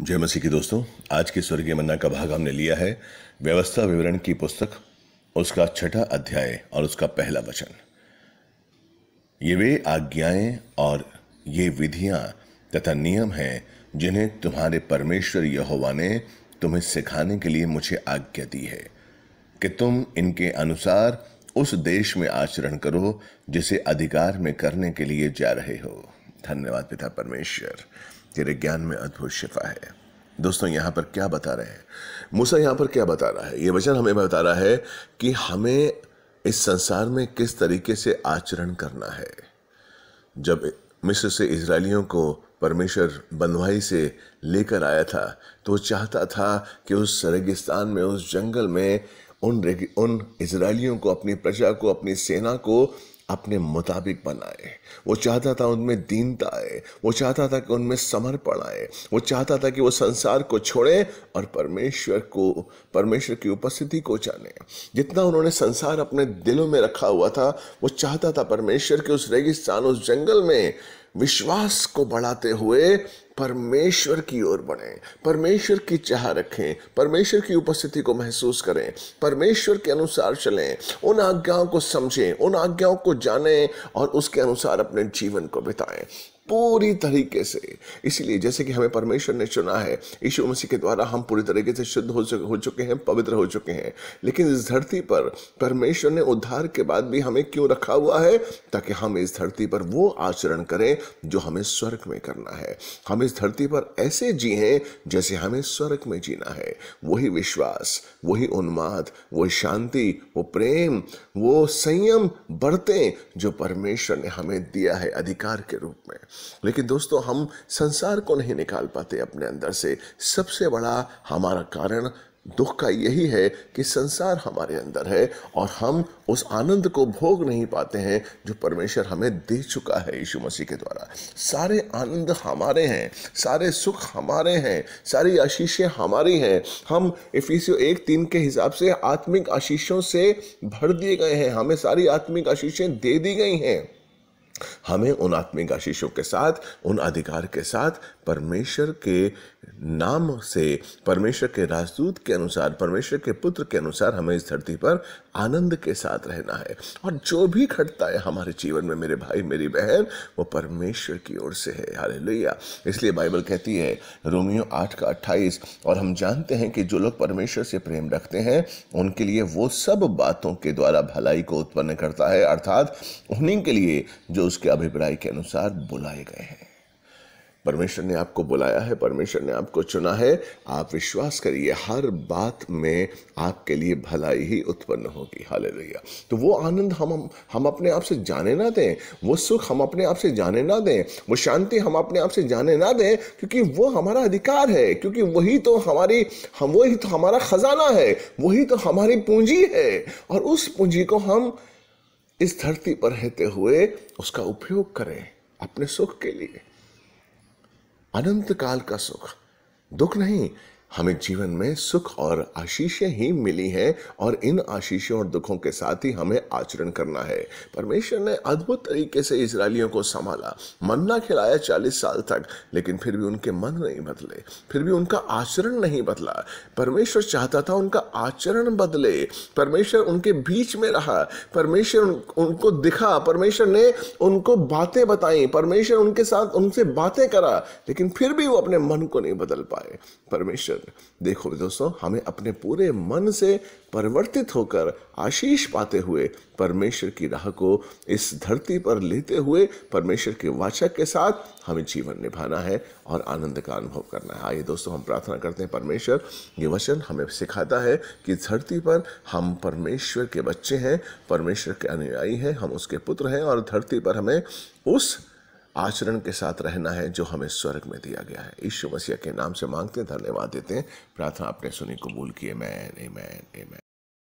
जय मसीह के दोस्तों आज के स्वर्गीय मन्ना का भाग हमने लिया है व्यवस्था विवरण की पुस्तक उसका छठा अध्याय और उसका पहला वचन ये वे आज्ञाएं और ये विधियां तथा नियम हैं जिन्हें तुम्हारे परमेश्वर यहोवा ने तुम्हें सिखाने के लिए मुझे आज्ञा दी है कि तुम इनके अनुसार उस देश में आचरण करो जिसे अधिकार में करने के लिए जा रहे हो धन्यवाद पिता परमेश्वर तेरे ज्ञान में अद्भुत शिफा है दोस्तों यहां पर क्या बता रहे हैं मूसा यहां पर क्या बता रहा है यह वचन हमें बता रहा है कि हमें इस संसार में किस तरीके से आचरण करना है जब मिस्र से इसराइलियों को परमेश्वर बंधुआई से लेकर आया था तो चाहता था कि उस रेगिस्तान में उस जंगल में उन उन इसराइलियों को अपनी प्रजा को अपनी सेना को अपने मुताबिक बनाए वो चाहता था उनमें दीनता आए वो चाहता था कि उनमें समर्पण आए वो चाहता था कि वो संसार को छोड़े और परमेश्वर को परमेश्वर की उपस्थिति को जाने जितना उन्होंने संसार अपने दिलों में रखा हुआ था वो चाहता था परमेश्वर के उस रेगिस्तान उस जंगल में विश्वास को बढ़ाते हुए परमेश्वर की ओर बढ़े परमेश्वर की चाह रखें परमेश्वर की उपस्थिति को महसूस करें परमेश्वर के अनुसार चलें उन आज्ञाओं को समझें उन आज्ञाओं को जानें और उसके अनुसार अपने जीवन को बिताएं पूरी तरीके से इसीलिए जैसे कि हमें परमेश्वर ने चुना है यीशु मसीह के द्वारा हम पूरी तरीके से शुद्ध हो चुके हो चुके हैं पवित्र हो चुके हैं लेकिन इस धरती पर परमेश्वर ने उद्धार के बाद भी हमें क्यों रखा हुआ है ताकि हम इस धरती पर वो आचरण करें जो हमें स्वर्ग में करना है हम इस धरती पर ऐसे जिए जैसे हमें स्वर्ग में जीना है वही विश्वास वही उन्माद वही शांति वो प्रेम वो संयम बढ़ते जो परमेश्वर ने हमें दिया है अधिकार के रूप में लेकिन दोस्तों हम संसार को नहीं निकाल पाते अपने अंदर से सबसे बड़ा हमारा कारण दुख का यही है कि संसार हमारे अंदर है और हम उस आनंद को भोग नहीं पाते हैं जो परमेश्वर हमें दे चुका है यीशु मसीह के द्वारा सारे आनंद हमारे हैं सारे सुख हमारे हैं सारी आशीषें हमारी हैं हम इफिसो एक तीन के हिसाब से आत्मिक आशीषों से भर दिए गए हैं हमें सारी आत्मिक आशीषें दे दी गई हैं हमें उन आत्मिक आशीषों के साथ उन अधिकार के साथ परमेश्वर के नाम से परमेश्वर के राजदूत के अनुसार परमेश्वर के पुत्र के अनुसार हमें इस धरती पर आनंद के साथ रहना है और जो भी घटता है हमारे जीवन में मेरे भाई मेरी बहन वो परमेश्वर की ओर से है लोहिया इसलिए बाइबल कहती है रोमियो आठ का अट्ठाईस और हम जानते हैं कि जो लोग परमेश्वर से प्रेम रखते हैं उनके लिए वो सब बातों के द्वारा भलाई को उत्पन्न करता है अर्थात उन्हीं के लिए जो उसके अभिप्राय के अनुसार बुलाए गए हैं परमेश्वर ने आपको बुलाया है परमेश्वर ने आपको चुना है आप विश्वास करिए हर बात में आपके लिए भलाई ही उत्पन्न होगी हाल तो वो आनंद हम हम अपने आप से जाने ना दें वो सुख हम अपने आप से जाने ना दें वो शांति हम अपने आप से जाने ना दें क्योंकि वो हमारा अधिकार है क्योंकि वही तो हमारी हम वही तो हमारा ख़जाना है वही तो हमारी पूंजी है और उस पूंजी को हम इस धरती पर रहते हुए उसका उपयोग करें अपने सुख के लिए अनंत काल का सुख दुख नहीं हमें जीवन में सुख और आशीषें ही मिली हैं और इन आशीषों और दुखों के साथ ही हमें आचरण करना है परमेश्वर ने अद्भुत तरीके से इसराइलियों को संभाला मन्ना खिलाया चालीस साल तक लेकिन फिर भी उनके मन नहीं बदले फिर भी उनका आचरण नहीं बदला परमेश्वर चाहता था उनका आचरण बदले परमेश्वर उनके बीच में रहा परमेश्वर उनको दिखा परमेश्वर ने उनको बातें बताई परमेश्वर उनके साथ उनसे बातें करा लेकिन फिर भी वो अपने मन को नहीं बदल पाए परमेश्वर देखो दोस्तों हमें अपने पूरे मन से परिवर्तित होकर आशीष पाते हुए परमेश्वर की राह को इस धरती पर लेते हुए परमेश्वर के वाचक के साथ हमें जीवन निभाना है और आनंद का अनुभव करना है आइए दोस्तों हम प्रार्थना करते हैं परमेश्वर ये वचन हमें सिखाता है कि धरती पर हम परमेश्वर के बच्चे हैं परमेश्वर के अनुयायी हैं हम उसके पुत्र हैं और धरती पर हमें उस आचरण के साथ रहना है जो हमें स्वर्ग में दिया गया है ईश्व मसीह के नाम से मांगते धन्यवाद देते हैं प्रार्थना आपने सुनी कबूल किए मैन ए मैन ए